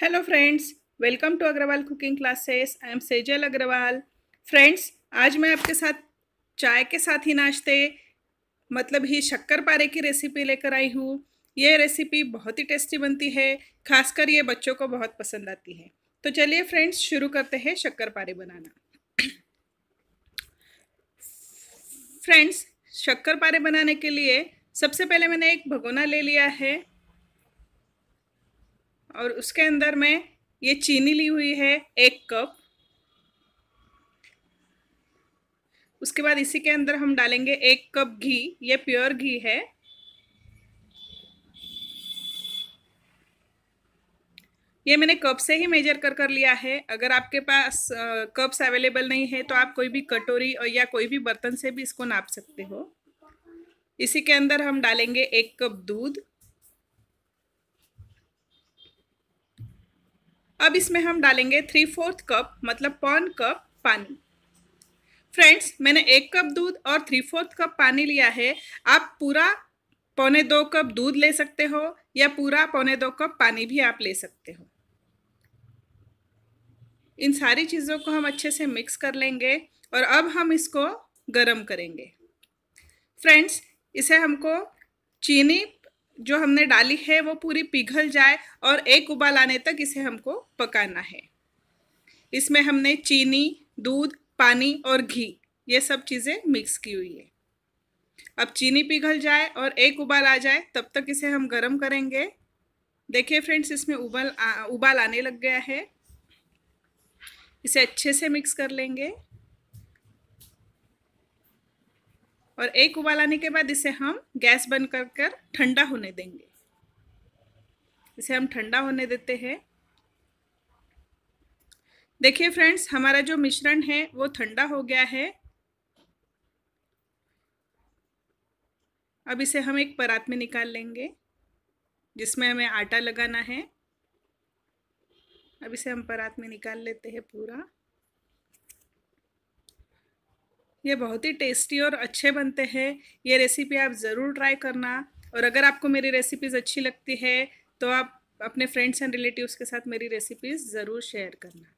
hello friends welcome to Agarwal cooking classes I am Sejal Agarwal friends आज मैं आपके साथ चाय के साथ ही नाश्ते मतलब ही शक्कर पारे की रेसिपी लेकर आई हूँ ये रेसिपी बहुत ही टेस्टी बनती है खासकर ये बच्चों को बहुत पसंद आती है तो चलिए फ्रेंड्स शुरू करते हैं शक्कर पारे बनाना फ्रेंड्स शक्कर पारे बनाने के लिए सबसे पहले मैंने एक भगोना ले लिया है और उसके अंदर मैं ये चीनी ली हुई है एक कप उसके बाद इसी के अंदर हम डालेंगे एक कप घी ये प्योर घी है ये मैंने कप से ही मेजर कर कर लिया है अगर आपके पास कप्स अवेलेबल नहीं है तो आप कोई भी कटोरी और या कोई भी बर्तन से भी इसको नाप सकते हो इसी के अंदर हम डालेंगे एक कप दूध अब इसमें हम डालेंगे थ्री फोर्थ कप मतलब पौन कप पानी फ्रेंड्स मैंने एक कप दूध और थ्री फोर्थ कप पानी लिया है आप पूरा पौने दो कप दूध ले सकते हो या पूरा पौने दो कप पानी भी आप ले सकते हो इन सारी चीज़ों को हम अच्छे से मिक्स कर लेंगे और अब हम इसको गरम करेंगे फ्रेंड्स इसे हमको चीनी जो हमने डाली है वो पूरी पिघल जाए और एक उबाल आने तक इसे हमको पकाना है इसमें हमने चीनी दूध पानी और घी ये सब चीज़ें मिक्स की हुई है अब चीनी पिघल जाए और एक उबाल आ जाए तब तक इसे हम गरम करेंगे देखिए फ्रेंड्स इसमें उबाल आ, उबाल आने लग गया है इसे अच्छे से मिक्स कर लेंगे और एक उबाल आने के बाद इसे हम गैस बंद कर कर ठंडा होने देंगे इसे हम ठंडा होने देते हैं देखिए फ्रेंड्स हमारा जो मिश्रण है वो ठंडा हो गया है अब इसे हम एक परात में निकाल लेंगे जिसमें हमें आटा लगाना है अब इसे हम परात में निकाल लेते हैं पूरा ये बहुत ही टेस्टी और अच्छे बनते हैं ये रेसिपी आप ज़रूर ट्राई करना और अगर आपको मेरी रेसिपीज़ अच्छी लगती है तो आप अपने फ्रेंड्स एंड रिलेटिव्स के साथ मेरी रेसिपीज़ ज़रूर शेयर करना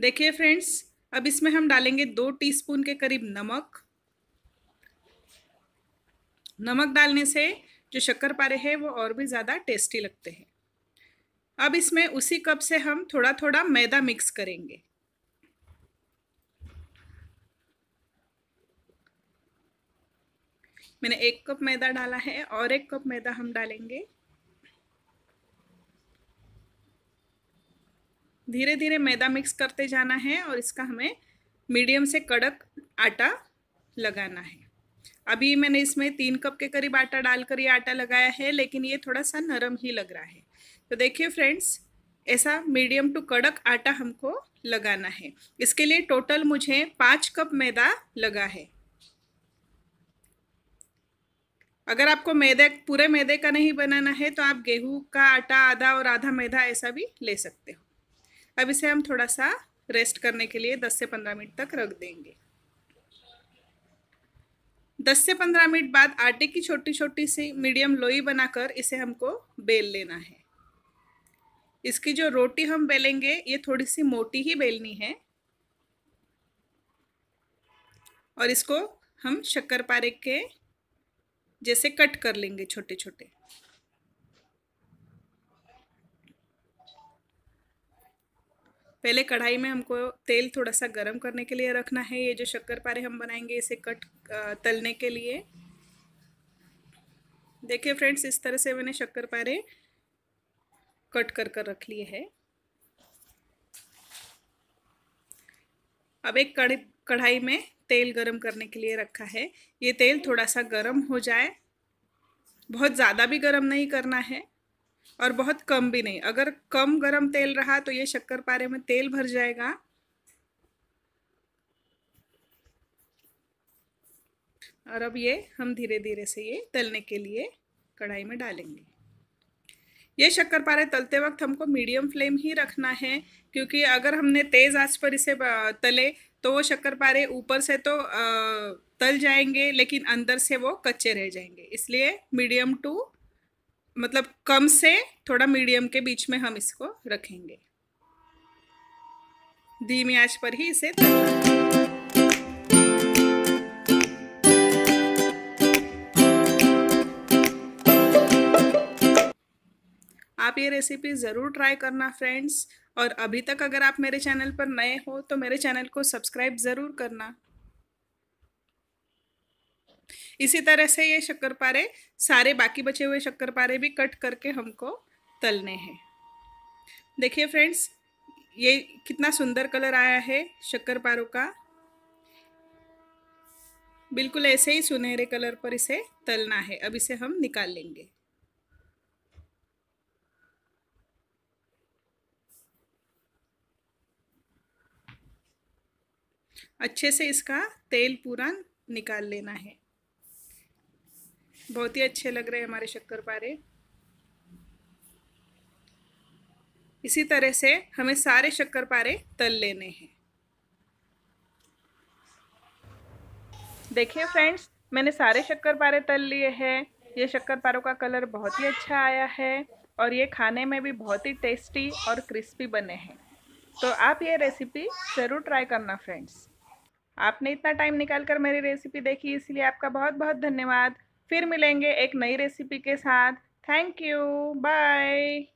देखिए फ्रेंड्स अब इसमें हम डालेंगे दो टीस्पून के करीब नमक नमक डालने से जो शक्कर पारे हैं वो और भी ज़्यादा टेस्टी लगते हैं अब इसमें उसी कप से हम थोड़ा थोड़ा मैदा मिक्स करेंगे मैंने एक कप मैदा डाला है और एक कप मैदा हम डालेंगे धीरे धीरे मैदा मिक्स करते जाना है और इसका हमें मीडियम से कड़क आटा लगाना है अभी मैंने इसमें तीन कप के करीब आटा डालकर ये आटा लगाया है लेकिन ये थोड़ा सा नरम ही लग रहा है तो देखिए फ्रेंड्स ऐसा मीडियम टू कड़क आटा हमको लगाना है इसके लिए टोटल मुझे पाँच कप मैदा लगा है अगर आपको मैदे पूरे मैदे का नहीं बनाना है तो आप गेहूं का आटा आधा और आधा मैदा ऐसा भी ले सकते हो अब इसे हम थोड़ा सा रेस्ट करने के लिए 10 से 15 मिनट तक रख देंगे 10 से 15 मिनट बाद आटे की छोटी छोटी सी मीडियम लोई बनाकर इसे हमको बेल लेना है इसकी जो रोटी हम बेलेंगे ये थोड़ी सी मोटी ही बेलनी है और इसको हम शक्कर पारे के जैसे कट कर लेंगे छोटे छोटे पहले कढ़ाई में हमको तेल थोड़ा सा गरम करने के लिए रखना है ये जो शक्कर पारे हम बनाएंगे इसे कट तलने के लिए देखिए फ्रेंड्स इस तरह से मैंने शक्कर पारे कट कर कर रख लिए है अब एक कढ़ाई में तेल गरम करने के लिए रखा है ये तेल थोड़ा सा गरम हो जाए बहुत ज़्यादा भी गरम नहीं करना है और बहुत कम भी नहीं अगर कम गरम तेल रहा तो ये शक्कर पारे में तेल भर जाएगा और अब ये हम धीरे धीरे से ये तलने के लिए कढ़ाई में डालेंगे ये शक्कर पारे तलते वक्त हमको मीडियम फ्लेम ही रखना है क्योंकि अगर हमने तेज़ आंच पर इसे तले तो वो शक्करपारे ऊपर से तो तल जाएंगे लेकिन अंदर से वो कच्चे रह जाएंगे इसलिए मीडियम टू मतलब कम से थोड़ा मीडियम के बीच में हम इसको रखेंगे धीमी आंच पर ही इसे ये रेसिपी ज़रूर ट्राई करना फ्रेंड्स और अभी तक अगर आप मेरे चैनल पर नए हो तो मेरे चैनल को सब्सक्राइब ज़रूर करना इसी तरह से ये शक्करपारे सारे बाकी बचे हुए शक्करपारे भी कट करके हमको तलने हैं देखिए फ्रेंड्स ये कितना सुंदर कलर आया है शक्करपारों का बिल्कुल ऐसे ही सुनहरे कलर पर इसे तलना है अब इसे हम निकाल लेंगे अच्छे से इसका तेल पूरा निकाल लेना है बहुत ही अच्छे लग रहे हैं हमारे शक्कर पारे इसी तरह से हमें सारे शक्कर पारे तल लेने हैं देखिए फ्रेंड्स मैंने सारे शक्कर पारे तल लिए हैं ये शक्कर पारों का कलर बहुत ही अच्छा आया है और ये खाने में भी बहुत ही टेस्टी और क्रिस्पी बने हैं तो आप ये रेसिपी ज़रूर ट्राई करना फ्रेंड्स आपने इतना टाइम निकाल कर मेरी रेसिपी देखी इसलिए आपका बहुत बहुत धन्यवाद फिर मिलेंगे एक नई रेसिपी के साथ थैंक यू बाय